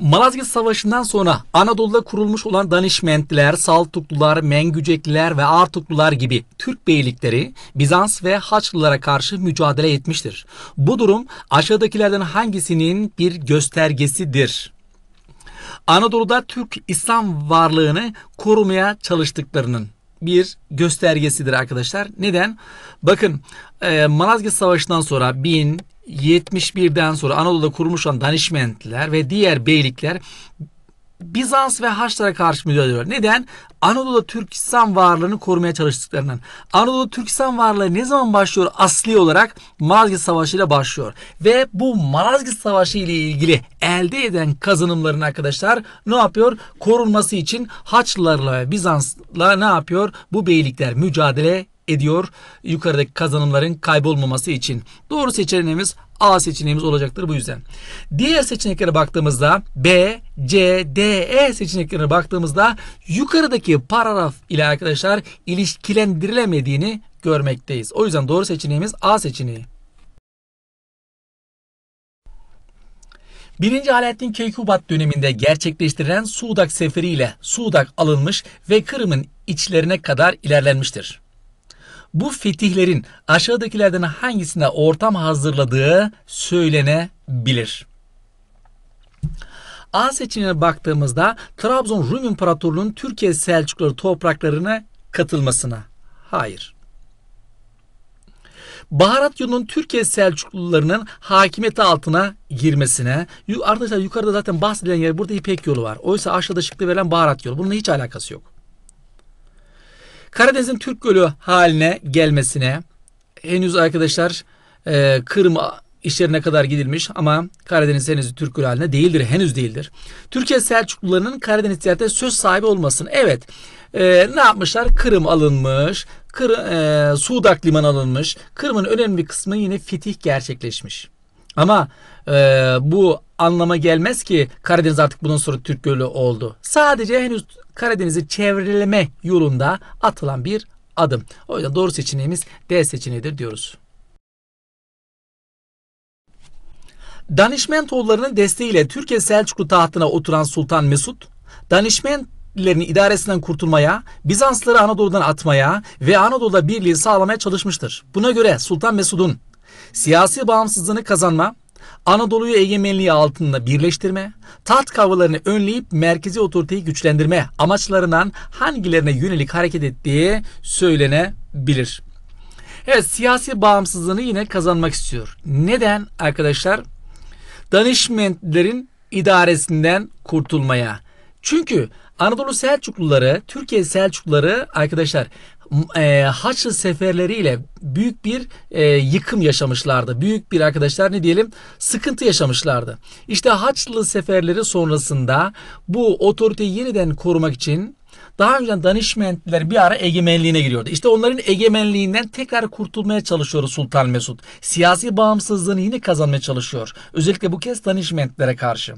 Malazgirt Savaşı'ndan sonra Anadolu'da kurulmuş olan Danişmentliler, Saltuklular, Mengücekliler ve Artuklular gibi Türk beylikleri Bizans ve Haçlılara karşı mücadele etmiştir. Bu durum aşağıdakilerden hangisinin bir göstergesidir? Anadolu'da Türk İslam varlığını korumaya çalıştıklarının bir göstergesidir arkadaşlar. Neden? Bakın e, Malazgirt Savaşı'ndan sonra 1000, 71'den sonra Anadolu'da kurmuş olan danişmentler ve diğer beylikler Bizans ve Haçlara karşı mücadele ediyor. Neden? Anadolu Türkistan varlığını korumaya çalıştıklarından. Anadolu Türkistan varlığı ne zaman başlıyor? Asli olarak Malazgirt Savaşı ile başlıyor. Ve bu Malazgirt Savaşı ile ilgili elde eden kazanımların arkadaşlar ne yapıyor? Korunması için Haçlılarla ve Bizans'la ne yapıyor? Bu beylikler mücadele ediyor yukarıdaki kazanımların kaybolmaması için. Doğru seçeneğimiz A seçeneğimiz olacaktır bu yüzden. Diğer seçeneklere baktığımızda B, C, D, E seçeneklerine baktığımızda yukarıdaki paragraf ile arkadaşlar ilişkilendirilemediğini görmekteyiz. O yüzden doğru seçeneğimiz A seçeneği. Birinci Alaaddin Keykubat döneminde gerçekleştirilen Suudak seferiyle Suudak alınmış ve Kırım'ın içlerine kadar ilerlenmiştir. Bu fetihlerin aşağıdakilerden hangisine ortam hazırladığı söylenebilir. A seçeneğine baktığımızda Trabzon Rum İmparatorluğu'nun Türkiye Selçukları topraklarına katılmasına. Hayır. Baharat yolunun Türkiye Selçuklularının hakimiyeti altına girmesine. Arkadaşlar yukarıda zaten bahsedilen yer burada İpek yolu var. Oysa aşağıda şıkta verilen Baharat yolu. Bununla hiç alakası yok. Karadeniz'in Türk Gölü haline gelmesine henüz arkadaşlar e, Kırım işlerine kadar gidilmiş ama Karadeniz henüz Türk Gölü haline değildir. Henüz değildir. Türkiye Selçuklularının Karadeniz ticarette söz sahibi olmasın. Evet. E, ne yapmışlar? Kırım alınmış. Kır, e, Sudak Limanı alınmış. Kırım'ın önemli bir kısmı yine fetih gerçekleşmiş. Ama e, bu anlama gelmez ki Karadeniz artık bundan sonra Türk Gölü oldu. Sadece henüz Karadeniz'i çevreleme yolunda atılan bir adım. O yüzden doğru seçeneğimiz D seçeneğidir diyoruz. Danişmentoğullarının desteğiyle Türkiye Selçuklu tahtına oturan Sultan Mesut, Danişmentlilerin idaresinden kurtulmaya, Bizansları Anadolu'dan atmaya ve Anadolu'da birliği sağlamaya çalışmıştır. Buna göre Sultan Mesud'un siyasi bağımsızlığını kazanma, Anadolu'yu egemenliği altında birleştirme, taht kavgalarını önleyip merkezi otoriteyi güçlendirme amaçlarından hangilerine yönelik hareket ettiği söylenebilir. Evet siyasi bağımsızlığını yine kazanmak istiyor. Neden arkadaşlar? Danışmentlerin idaresinden kurtulmaya. Çünkü Anadolu Selçukluları, Türkiye Selçukluları arkadaşlar e, Haçlı seferleriyle büyük bir e, yıkım yaşamışlardı. Büyük bir arkadaşlar ne diyelim sıkıntı yaşamışlardı. İşte Haçlı seferleri sonrasında bu otoriteyi yeniden korumak için daha önce danışmentler bir ara egemenliğine giriyordu. İşte onların egemenliğinden tekrar kurtulmaya çalışıyor Sultan Mesut. Siyasi bağımsızlığını yine kazanmaya çalışıyor. Özellikle bu kez danışmentlere karşı.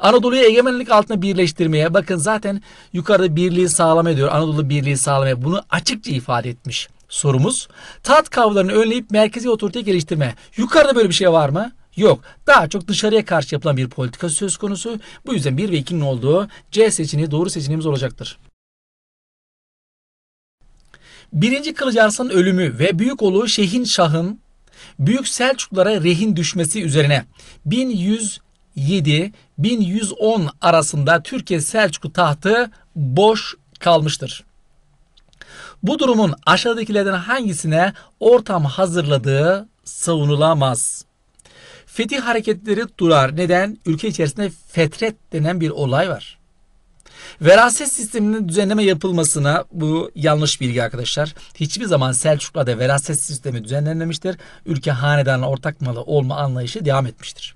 Anadolu'yu egemenlik altına birleştirmeye bakın zaten yukarıda birliği sağlam ediyor Anadolu birliği sağlamaya bunu açıkça ifade etmiş sorumuz. Taht kavgalarını önleyip merkezi otorite geliştirme. Yukarıda böyle bir şey var mı? Yok. Daha çok dışarıya karşı yapılan bir politika söz konusu. Bu yüzden 1 ve 2'nin olduğu C seçeneği doğru seçeneğimiz olacaktır. 1. Kılıçarslan'ın ölümü ve büyük oğlu Şehin Şah'ın Büyük Selçuklara rehin düşmesi üzerine 1107-1110 arasında Türkiye Selçuklu tahtı boş kalmıştır. Bu durumun aşağıdakilerden hangisine ortam hazırladığı savunulamaz. Fetih hareketleri durar. Neden? Ülke içerisinde fetret denen bir olay var. Veraset sisteminin düzenleme yapılmasına bu yanlış bilgi arkadaşlar. Hiçbir zaman Selçuklu'da veraset sistemi düzenlenmemiştir. Ülke hanedanla ortak malı olma anlayışı devam etmiştir.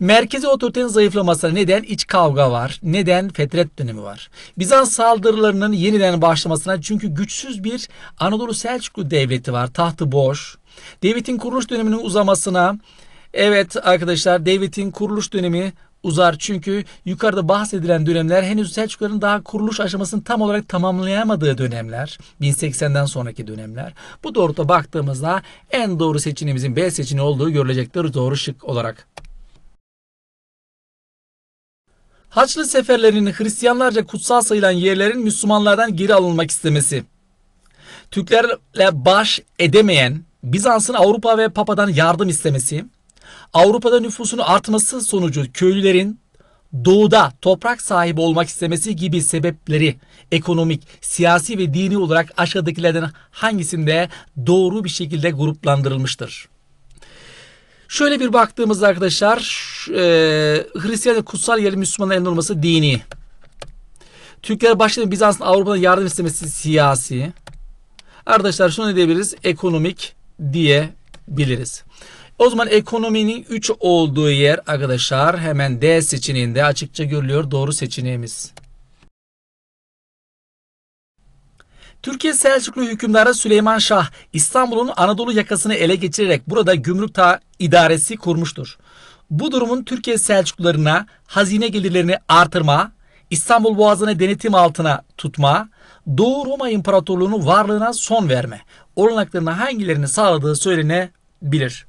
Merkezi otoritenin zayıflamasına neden iç kavga var? Neden fetret dönemi var? Bizans saldırılarının yeniden başlamasına çünkü güçsüz bir Anadolu Selçuklu devleti var. Tahtı boş. Devletin kuruluş döneminin uzamasına Evet arkadaşlar devletin kuruluş dönemi uzar çünkü yukarıda bahsedilen dönemler henüz Selçukların daha kuruluş aşamasını tam olarak tamamlayamadığı dönemler. 1080'den sonraki dönemler. Bu doğrultuda baktığımızda en doğru seçeneğimizin B seçeneği olduğu görülecektir doğru şık olarak. Haçlı seferlerinin Hristiyanlarca kutsal sayılan yerlerin Müslümanlardan geri alınmak istemesi. Türklerle baş edemeyen Bizans'ın Avrupa ve Papa'dan yardım istemesi, Avrupa'da nüfusunun artması sonucu köylülerin doğuda toprak sahibi olmak istemesi gibi sebepleri ekonomik, siyasi ve dini olarak aşağıdakilerden hangisinde doğru bir şekilde gruplandırılmıştır? Şöyle bir baktığımızda arkadaşlar e, Hristiyan kutsal yerin Müslümanların elinde olması dini. Türkler başladı Bizans'ın Avrupa'da yardım istemesi siyasi. Arkadaşlar şunu diyebiliriz ekonomik diyebiliriz. O zaman ekonominin 3 olduğu yer arkadaşlar hemen D seçeneğinde açıkça görülüyor doğru seçeneğimiz. Türkiye Selçuklu hükümdarı Süleyman Şah İstanbul'un Anadolu yakasını ele geçirerek burada gümrük ta idaresi kurmuştur. Bu durumun Türkiye Selçuklularına hazine gelirlerini artırma, İstanbul Boğazı'nı denetim altına tutma, Doğu Roma İmparatorluğu'nun varlığına son verme olanaklarına hangilerini sağladığı söylenebilir.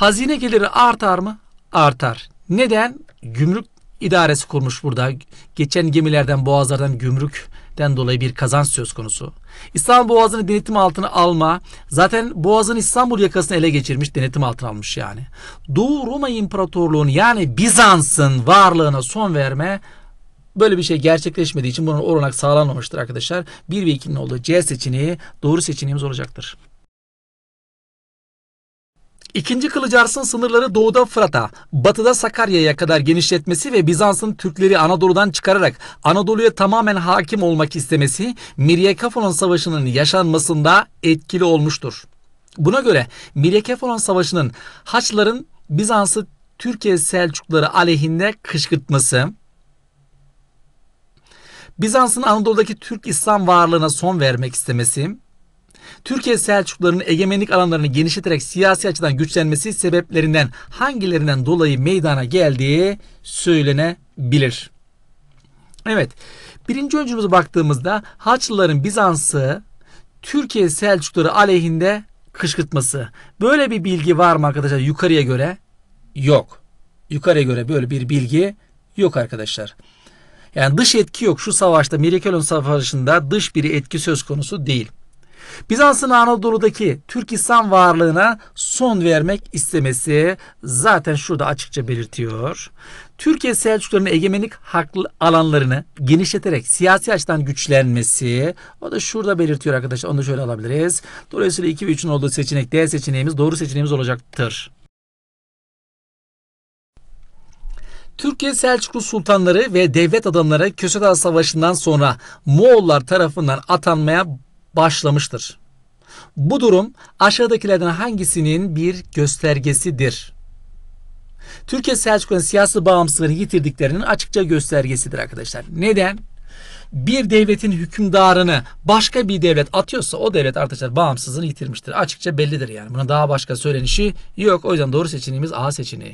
Hazine geliri artar mı? Artar. Neden? Gümrük idaresi kurmuş burada. Geçen gemilerden, boğazlardan gümrükten dolayı bir kazanç söz konusu. İstanbul Boğazı'nı denetim altına alma. Zaten Boğaz'ın İstanbul yakasını ele geçirmiş, denetim altına almış yani. Doğu Roma İmparatorluğu'nun yani Bizans'ın varlığına son verme Böyle bir şey gerçekleşmediği için bunun olanak sağlanmamıştır arkadaşlar. 1 ve 2'nin olduğu C seçeneği doğru seçeneğimiz olacaktır. İkinci Kılıcarsın sınırları doğuda Fırat'a, batıda Sakarya'ya kadar genişletmesi ve Bizans'ın Türkleri Anadolu'dan çıkararak Anadolu'ya tamamen hakim olmak istemesi Miryakafalon Savaşı'nın yaşanmasında etkili olmuştur. Buna göre Miryakafalon Savaşı'nın Haçların Bizans'ı Türkiye Selçukları aleyhinde kışkırtması, Bizans'ın Anadolu'daki Türk İslam varlığına son vermek istemesi, Türkiye Selçuklularının egemenlik alanlarını genişleterek siyasi açıdan güçlenmesi sebeplerinden hangilerinden dolayı meydana geldiği söylenebilir. Evet, birinci öncümüze baktığımızda Haçlıların Bizans'ı Türkiye Selçukluları aleyhinde kışkırtması. Böyle bir bilgi var mı arkadaşlar yukarıya göre? Yok. Yukarıya göre böyle bir bilgi yok arkadaşlar. Yani dış etki yok. Şu savaşta Mirikelon Savaşı'nda dış bir etki söz konusu değil. Bizans'ın Anadolu'daki Türk İslam varlığına son vermek istemesi zaten şurada açıkça belirtiyor. Türkiye Selçukluların egemenlik haklı alanlarını genişleterek siyasi açıdan güçlenmesi o da şurada belirtiyor arkadaşlar. Onu da şöyle alabiliriz. Dolayısıyla 2 ve 3'ün olduğu seçenek D seçeneğimiz doğru seçeneğimiz olacaktır. Türkiye Selçuklu sultanları ve devlet adamları Köse Savaşı'ndan sonra Moğollar tarafından atanmaya başlamıştır. Bu durum aşağıdakilerden hangisinin bir göstergesidir? Türkiye Selçuklu'nun siyasi bağımsızlığını yitirdiklerinin açıkça göstergesidir arkadaşlar. Neden? Bir devletin hükümdarını başka bir devlet atıyorsa o devlet arkadaşlar bağımsızlığını yitirmiştir. Açıkça bellidir yani. Buna daha başka söylenişi yok. O yüzden doğru seçeneğimiz A seçeneği.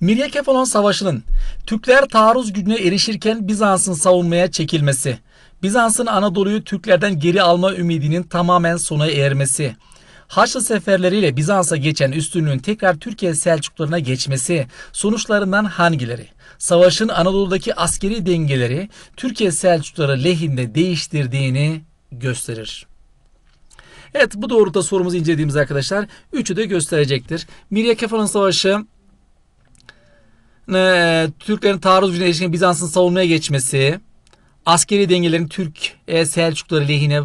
Miryakefalon Savaşı'nın Türkler taarruz gücüne erişirken Bizans'ın savunmaya çekilmesi, Bizans'ın Anadolu'yu Türklerden geri alma ümidinin tamamen sona ermesi, Haçlı seferleriyle Bizans'a geçen üstünlüğün tekrar Türkiye Selçuklularına geçmesi sonuçlarından hangileri? Savaşın Anadolu'daki askeri dengeleri Türkiye Selçukluları lehinde değiştirdiğini gösterir. Evet bu doğrultuda sorumuzu incelediğimiz arkadaşlar üçü de gösterecektir. Miryakefalon Savaşı e, Türklerin taarruz gücüne ilişkin Bizans'ın savunmaya geçmesi, askeri dengelerin Türk e, Selçukları lehine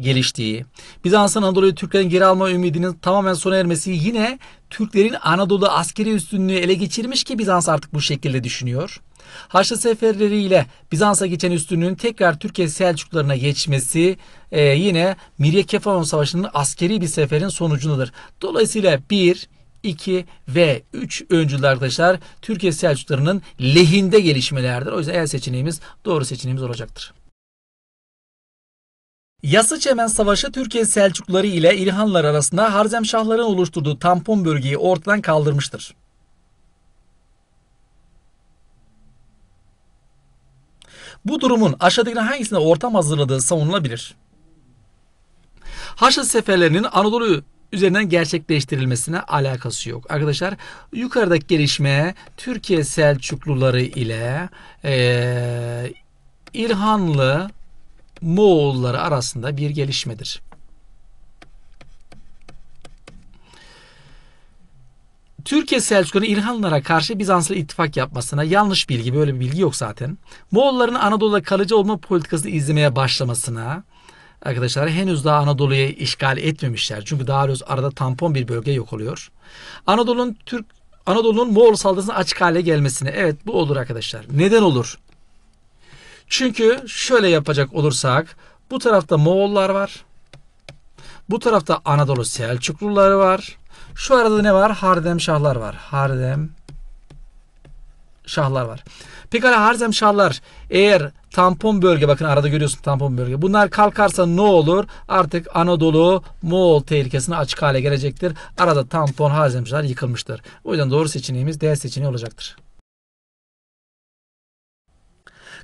geliştiği, Bizans'ın Anadolu'yu Türklerin geri alma ümidinin tamamen sona ermesi yine Türklerin Anadolu'da askeri üstünlüğü ele geçirmiş ki Bizans artık bu şekilde düşünüyor. Haçlı seferleriyle Bizans'a geçen üstünlüğün tekrar Türkiye Selçuklularına geçmesi e, yine Mirye Kefalon Savaşı'nın askeri bir seferin sonucudur. Dolayısıyla bir, 2 ve 3 öncül arkadaşlar Türkiye Selçuklarının lehinde gelişmelerdir. O yüzden el seçeneğimiz doğru seçeneğimiz olacaktır. Yasıçemen Savaşı Türkiye Selçukları ile İlhanlar arasında Harzemşahların oluşturduğu tampon bölgeyi ortadan kaldırmıştır. Bu durumun aşağıdaki hangisine ortam hazırladığı savunulabilir? Haçlı seferlerinin Anadolu üzerinden gerçekleştirilmesine alakası yok. Arkadaşlar yukarıdaki gelişme Türkiye Selçukluları ile e, İlhanlı Moğolları arasında bir gelişmedir. Türkiye Selçuklu'nun İlhanlara karşı Bizanslı ittifak yapmasına yanlış bilgi böyle bir bilgi yok zaten. Moğolların Anadolu'da kalıcı olma politikasını izlemeye başlamasına arkadaşlar henüz daha Anadolu'yu işgal etmemişler. Çünkü daha henüz arada tampon bir bölge yok oluyor. Anadolu'nun Türk Anadolu'nun Moğol saldırısına açık hale gelmesine evet bu olur arkadaşlar. Neden olur? Çünkü şöyle yapacak olursak bu tarafta Moğollar var. Bu tarafta Anadolu Selçukluları var. Şu arada ne var? Hardem Şahlar var. Hardem Şahlar var. Pekala Hardem Şahlar eğer tampon bölge bakın arada görüyorsun tampon bölge. Bunlar kalkarsa ne olur? Artık Anadolu Moğol tehlikesine açık hale gelecektir. Arada tampon hazemciler yıkılmıştır. O yüzden doğru seçeneğimiz D seçeneği olacaktır.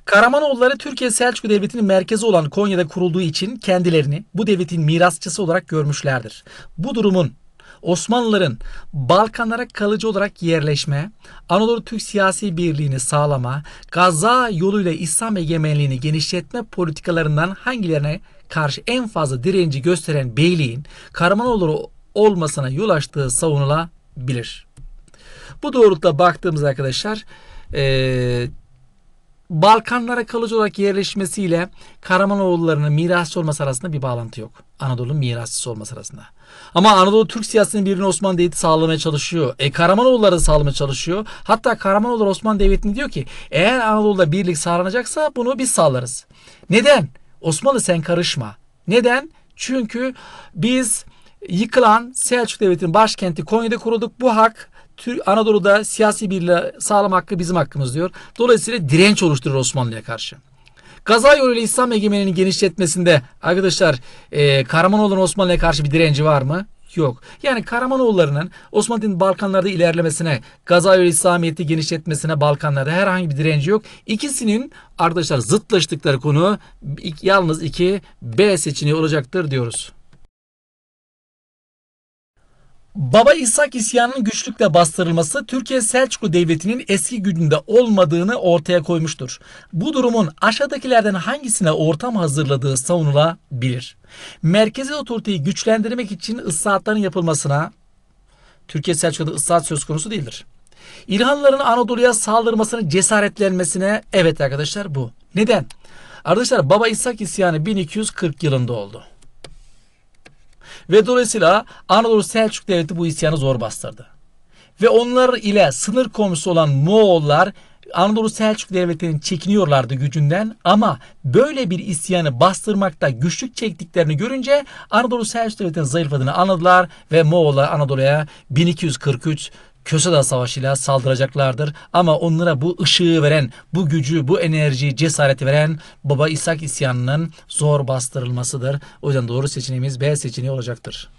Karamanoğulları Türkiye Selçuklu Devleti'nin merkezi olan Konya'da kurulduğu için kendilerini bu devletin mirasçısı olarak görmüşlerdir. Bu durumun Osmanlıların Balkanlara kalıcı olarak yerleşme, Anadolu Türk siyasi birliğini sağlama, Gaza yoluyla İslam egemenliğini genişletme politikalarından hangilerine karşı en fazla direnci gösteren beyliğin Karamanoğlu olmasına yol açtığı savunulabilir. Bu doğrultuda baktığımız arkadaşlar e, Balkanlara kalıcı olarak yerleşmesiyle Karamanoğullarının mirasçı olması arasında bir bağlantı yok. Anadolu mirasçısı olması arasında. Ama Anadolu Türk siyasetinin birini Osmanlı Devleti sağlamaya çalışıyor. E Karamanoğulları da sağlamaya çalışıyor. Hatta Karamanoğullar Osmanlı devletini diyor ki eğer Anadolu'da birlik sağlanacaksa bunu biz sağlarız. Neden? Osmanlı sen karışma. Neden? Çünkü biz yıkılan Selçuk Devleti'nin başkenti Konya'da kurulduk. Bu hak Türk Anadolu'da siyasi birliği sağlam hakkı bizim hakkımız diyor. Dolayısıyla direnç oluşturur Osmanlı'ya karşı. Gaza yoluyla İslam egemenliğini genişletmesinde arkadaşlar e, Karamanoğlu'nun Osmanlı'ya karşı bir direnci var mı? Yok. Yani Karamanoğullarının Osmanlı'nın Balkanlarda ilerlemesine, Gazayol İslamiyet'i genişletmesine Balkanlarda herhangi bir direnci yok. İkisinin arkadaşlar zıtlaştıkları konu yalnız iki B seçeneği olacaktır diyoruz. Baba İshak isyanının güçlükle bastırılması Türkiye Selçuklu Devleti'nin eski gücünde olmadığını ortaya koymuştur. Bu durumun aşağıdakilerden hangisine ortam hazırladığı savunulabilir. Merkezi otoriteyi güçlendirmek için ıslahatların yapılmasına Türkiye Selçuklu'da ıslahat söz konusu değildir. İlhanların Anadolu'ya saldırmasını cesaretlenmesine evet arkadaşlar bu. Neden? Arkadaşlar Baba İshak isyanı 1240 yılında oldu. Ve dolayısıyla Anadolu Selçuk Devleti bu isyanı zor bastırdı. Ve onlar ile sınır komşusu olan Moğollar Anadolu Selçuk Devleti'nin çekiniyorlardı gücünden ama böyle bir isyanı bastırmakta güçlük çektiklerini görünce Anadolu Selçuk Devleti'nin zayıfladığını anladılar ve Moğollar Anadolu'ya 1243 Köseda Savaşı'yla saldıracaklardır. Ama onlara bu ışığı veren, bu gücü, bu enerjiyi, cesareti veren Baba İshak isyanının zor bastırılmasıdır. O yüzden doğru seçeneğimiz B seçeneği olacaktır.